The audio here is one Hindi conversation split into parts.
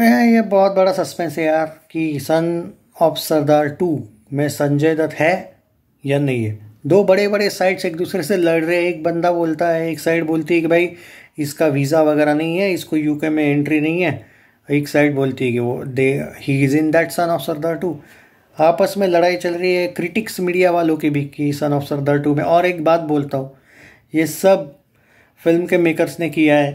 ये बहुत बड़ा सस्पेंस है यार कि सन ऑफ सरदार टू में संजय दत्त है या नहीं है दो बड़े बड़े साइड्स एक दूसरे से लड़ रहे हैं एक बंदा बोलता है एक साइड बोलती है कि भाई इसका वीज़ा वगैरह नहीं है इसको यूके में एंट्री नहीं है एक साइड बोलती है कि वो दे ही is in that son of Sardaar two आपस में लड़ाई चल रही है क्रिटिक्स मीडिया वालों की भी कि सन ऑफ सरदार टू में और एक बात बोलता हूँ ये सब फिल्म के मेकर्स ने किया है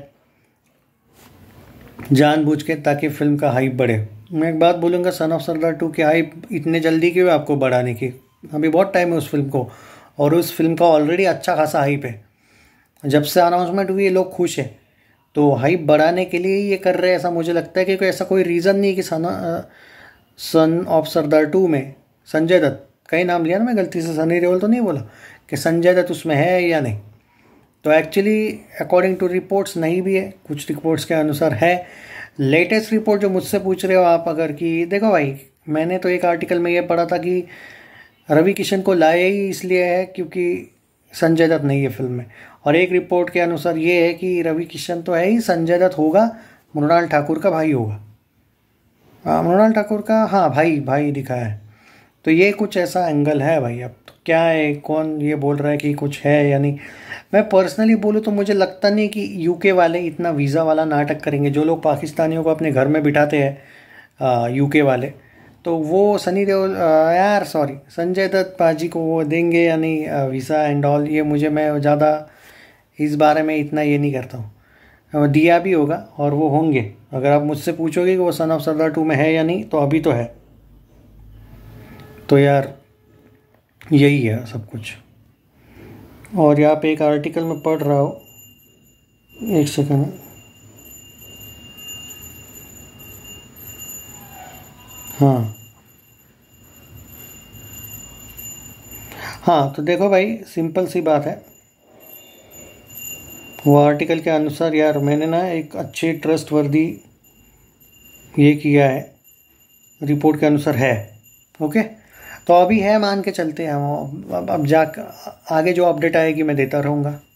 जानबूझ के ताकि फिल्म का हाइप बढ़े मैं एक बात बोलूँगा सन ऑफ सरदार टू की हाइप इतने जल्दी क्यों आपको बढ़ाने की अभी बहुत टाइम है उस फिल्म को और उस फिल्म का ऑलरेडी अच्छा खासा हाइप है जब से अनाउंसमेंट हुई ये लोग खुश हैं तो हाइप बढ़ाने के लिए ये कर रहे हैं ऐसा मुझे लगता है क्योंकि ऐसा कोई रीज़न नहीं कि सन सन ऑफ सरदार टू में संजय दत्त कई नाम लिया ना मैं गलती से सनी देवल तो नहीं बोला कि संजय दत्त उसमें है या नहीं तो एक्चुअली अकॉर्डिंग टू रिपोर्ट्स नहीं भी है कुछ रिपोर्ट्स के अनुसार है लेटेस्ट रिपोर्ट जो मुझसे पूछ रहे हो आप अगर कि देखो भाई मैंने तो एक आर्टिकल में ये पढ़ा था कि रवि किशन को लाया ही इसलिए है क्योंकि संजय दत्त नहीं है फिल्म में और एक रिपोर्ट के अनुसार ये है कि रवि किशन तो है ही संजय दत्त होगा मृणाल ठाकुर का भाई होगा हाँ, मृणाल ठाकुर का हाँ भाई भाई दिखा है तो ये कुछ ऐसा एंगल है भाई अब तो क्या है कौन ये बोल रहा है कि कुछ है या नहीं मैं पर्सनली बोलूँ तो मुझे लगता नहीं कि यूके वाले इतना वीज़ा वाला नाटक करेंगे जो लोग पाकिस्तानियों को अपने घर में बिठाते हैं यूके वाले तो वो सनी देओल यार सॉरी संजय दत्त पाजी को वो देंगे यानी वीज़ा एंड ऑल ये मुझे मैं ज़्यादा इस बारे में इतना ये नहीं करता हूँ दिया भी होगा और वो होंगे अगर आप मुझसे पूछोगे कि वो सन ऑफ सरदार टू में है या नहीं तो अभी तो है तो यार यही है सब कुछ और यहाँ पे एक आर्टिकल में पढ़ रहा हूँ एक सेकेंड हाँ हाँ तो देखो भाई सिंपल सी बात है वो आर्टिकल के अनुसार यार मैंने ना एक अच्छे ट्रस्ट वर्दी ये किया है रिपोर्ट के अनुसार है ओके तो अभी है मान के चलते हैं वो अब अब जा आगे जो अपडेट आएगी मैं देता रहूँगा